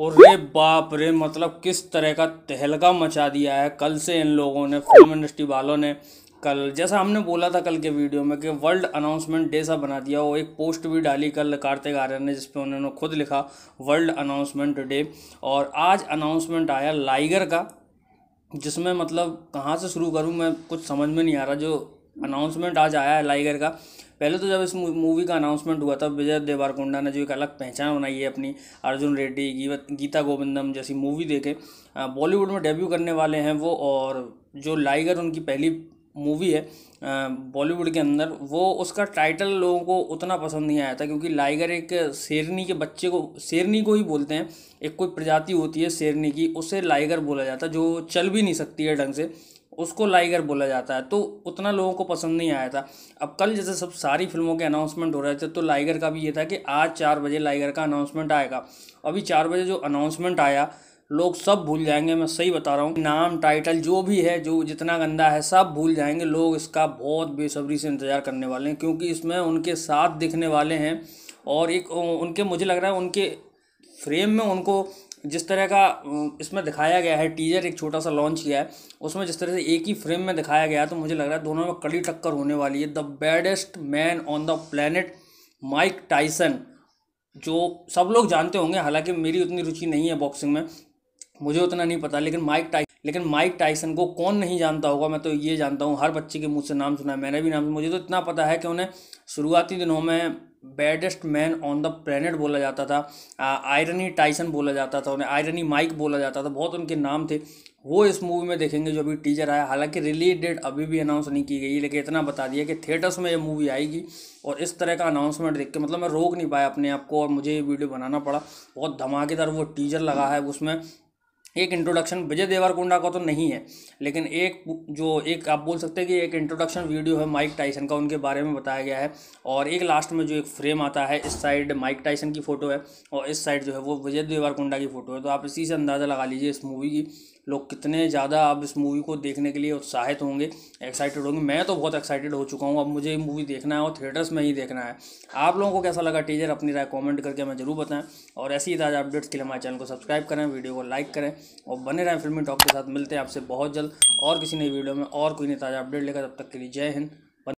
और रे बाप रे मतलब किस तरह का तहलका मचा दिया है कल से इन लोगों ने फिल्म इंडस्ट्री वालों ने कल जैसा हमने बोला था कल के वीडियो में कि वर्ल्ड अनाउंसमेंट डे सा बना दिया वो एक पोस्ट भी डाली कल कार्तिक आर्यन ने जिसपे उन्होंने खुद लिखा वर्ल्ड अनाउंसमेंट डे और आज अनाउंसमेंट आया लाइगर का जिसमें मतलब कहाँ से शुरू करूँ मैं कुछ समझ में नहीं आ रहा जो अनाउंसमेंट आज आया है लाइगर का पहले तो जब इस मूवी का अनाउंसमेंट हुआ था विजय देवारकोंडा ने जो एक अलग पहचान बनाई है अपनी अर्जुन रेड्डी गीता गोविंदम जैसी मूवी देखे बॉलीवुड में डेब्यू करने वाले हैं वो और जो लाइगर उनकी पहली मूवी है बॉलीवुड के अंदर वो उसका टाइटल लोगों को उतना पसंद नहीं आया था क्योंकि लाइगर एक शेरनी के बच्चे को शेरनी को ही बोलते हैं एक कोई प्रजाति होती है शेरनी की उसे लाइगर बोला जाता है जो चल भी नहीं सकती है ढंग से उसको लाइगर बोला जाता है तो उतना लोगों को पसंद नहीं आया था अब कल जैसे सब सारी फिल्मों के अनाउंसमेंट हो रहे थे तो लाइगर का भी ये था कि आज चार बजे लाइगर का अनाउंसमेंट आएगा अभी चार बजे जो अनाउंसमेंट आया लोग सब भूल जाएंगे मैं सही बता रहा हूँ नाम टाइटल जो भी है जो जितना गंदा है सब भूल जाएंगे लोग इसका बहुत बेसब्री से इंतज़ार करने वाले हैं क्योंकि इसमें उनके साथ दिखने वाले हैं और एक उनके मुझे लग रहा है उनके फ्रेम में उनको जिस तरह का इसमें दिखाया गया है टीजर एक छोटा सा लॉन्च किया है उसमें जिस तरह से एक ही फ्रेम में दिखाया गया तो मुझे लग रहा है दोनों में कड़ी टक्कर होने वाली है the baddest man on the planet Mike Tyson जो सब लोग जानते होंगे हालांकि मेरी उतनी रुचि नहीं है बॉक्सिंग में मुझे उतना नहीं पता लेकिन माइक टाइस लेकिन माइक टाइसन को कौन नहीं जानता होगा मैं तो ये जानता हूँ हर बच्चे के मुँह से नाम सुना है मैंने भी नाम मुझे तो इतना पता है कि उन्हें शुरुआती दिनों में baddest man on the planet बोला जाता था आयरनी टाइसन बोला जाता था उन्हें आयरनी माइक बोला जाता था बहुत उनके नाम थे वो इस मूवी में देखेंगे जो अभी टीजर आया हालांकि रिलीज डेट अभी भी अनाउंस नहीं की गई लेकिन इतना बता दिया कि थिएटर्स में ये मूवी आएगी और इस तरह का अनाउंसमेंट देख के मतलब मैं रोक नहीं पाया अपने आप को और मुझे ये वीडियो बनाना पड़ा बहुत धमाकेदार वो टीजर लगा है उसमें एक इंट्रोडक्शन विजय देवरकोंडा का तो नहीं है लेकिन एक जो एक आप बोल सकते हैं कि एक इंट्रोडक्शन वीडियो है माइक टाइसन का उनके बारे में बताया गया है और एक लास्ट में जो एक फ्रेम आता है इस साइड माइक टाइसन की फ़ोटो है और इस साइड जो है वो विजय देवरकोंडा की फ़ोटो है तो आप इसी से अंदाज़ा लगा लीजिए इस मूवी की लोग कितने ज़्यादा अब इस मूवी को देखने के लिए उत्साहित होंगे एक्साइटेड होंगे मैं तो बहुत एक्साइटेड हो चुका हूँ अब मुझे ये मूवी देखना है और थिएटर्स में ही देखना है आप लोगों को कैसा लगा टीजर अपनी राय कमेंट करके हमें ज़रूर बताएं और ऐसी ही ताज़ा अपडेट्स के लिए हमारे चैनल को सब्सक्राइब करें वीडियो को लाइक करें और बने रहें फिल्मी टॉक के साथ मिलते हैं आपसे बहुत जल्द और किसी नई वीडियो में और कोई नई ताज़ा अपडेट लेकर तब तक के लिए जय हिंद